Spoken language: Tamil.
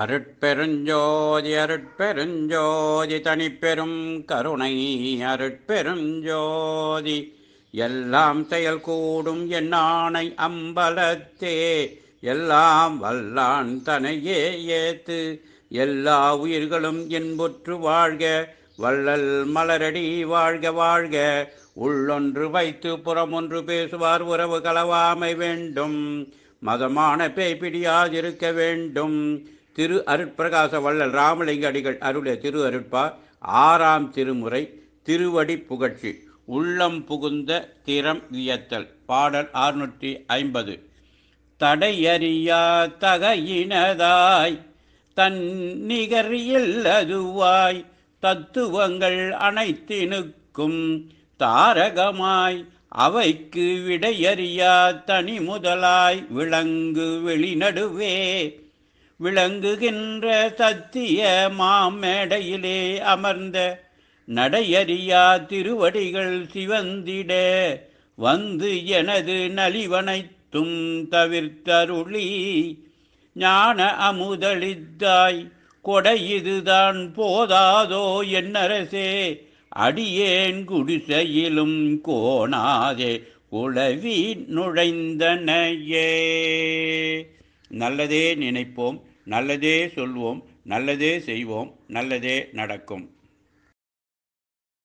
அருட்பெருஞ்சோதி அருட்பெருஞ்சோதி தனிப்பெரும் கருணை அருட்பெருஞ்சோதி எல்லாம் செயல் கூடும் என் ஆணை அம்பலத்தே எல்லாம் வல்லான் தனையே ஏத்து எல்லா உயிர்களும் என்புற்று வாழ்க வள்ளல் மலரடி வாழ்க வாழ்க உள்ளொன்று வைத்து புறமொன்று பேசுவார் உறவு கலவாமை வேண்டும் மதமான பேய்பிடியாதிருக்க வேண்டும் திரு அருட்பிரகாச வள்ளல் ராமலிங்க அடிகள் அருளை திரு அருட்பா ஆறாம் திருமுறை திருவடி புகழ்ச்சி உள்ளம் புகுந்த திறம் வியத்தல் பாடல் அறுநூற்றி ஐம்பது தடையறியா தகையினதாய் தன்னிகர் இல்லதுவாய் தத்துவங்கள் அனைத்தினுக்கும் தாரகமாய் அவைக்கு விடையறியா தனி முதலாய் விளங்கு வெளிநடுவே விளங்குகின்ற சத்திய மாமேடையிலே அமர்ந்த நடையறியா திருவடிகள் சிவந்திட வந்து எனது நலிவனைத்தும் தவிர்த்தருளி ஞான அமுதளித்தாய் கொடை இதுதான் போதாதோ என்னரசே அடியேன் குடிசையிலும் கோணாதே உளவி நுழைந்தனையே நல்லதே நினைப்போம் நல்லதே சொல்வோம் நல்லதே செய்வோம் நல்லதே நடக்கும்